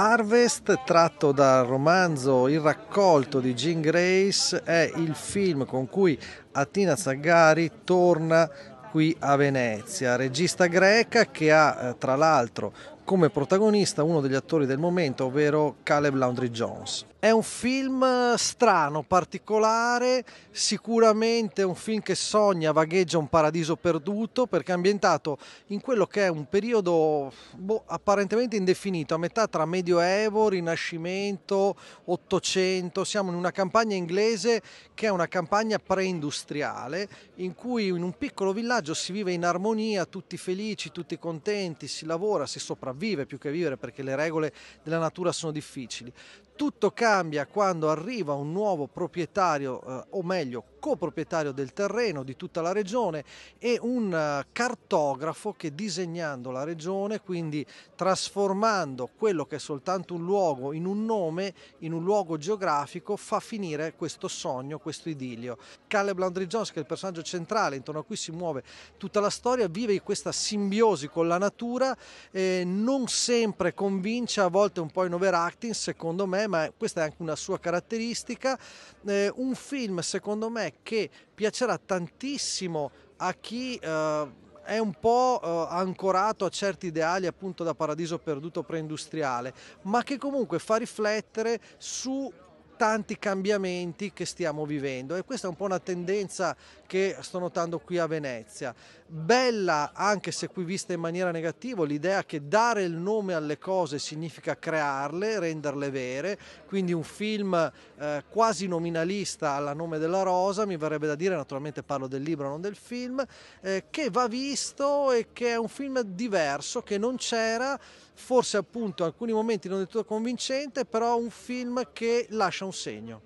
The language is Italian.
Harvest, tratto dal romanzo Il raccolto di Jean Grace, è il film con cui Attina Zaggari torna qui a Venezia, regista greca che ha eh, tra l'altro come protagonista uno degli attori del momento, ovvero Caleb Landry Jones. È un film eh, strano, particolare, sicuramente un film che sogna, vagheggia un paradiso perduto perché è ambientato in quello che è un periodo boh, apparentemente indefinito, a metà tra Medioevo, Rinascimento, Ottocento, siamo in una campagna inglese che è una campagna preindustriale in cui in un piccolo villaggio si vive in armonia, tutti felici, tutti contenti, si lavora, si sopravvive sopravvive più che vivere perché le regole della natura sono difficili. Tutto cambia quando arriva un nuovo proprietario, eh, o meglio coproprietario del terreno di tutta la regione e un eh, cartografo che disegnando la regione, quindi trasformando quello che è soltanto un luogo in un nome, in un luogo geografico, fa finire questo sogno, questo idilio. Caleb Landry Jones, che è il personaggio centrale intorno a cui si muove tutta la storia, vive in questa simbiosi con la natura, eh, non sempre convince, a volte un po' in overacting secondo me, ma questa è anche una sua caratteristica. Eh, un film secondo me che piacerà tantissimo a chi eh, è un po' eh, ancorato a certi ideali appunto da paradiso perduto preindustriale, ma che comunque fa riflettere su tanti cambiamenti che stiamo vivendo e questa è un po' una tendenza che sto notando qui a Venezia. Bella, anche se qui vista in maniera negativa, l'idea che dare il nome alle cose significa crearle, renderle vere, quindi un film eh, quasi nominalista alla nome della rosa, mi verrebbe da dire, naturalmente parlo del libro, non del film, eh, che va visto e che è un film diverso, che non c'era, forse appunto in alcuni momenti non è tutto convincente, però un film che lascia un un segno.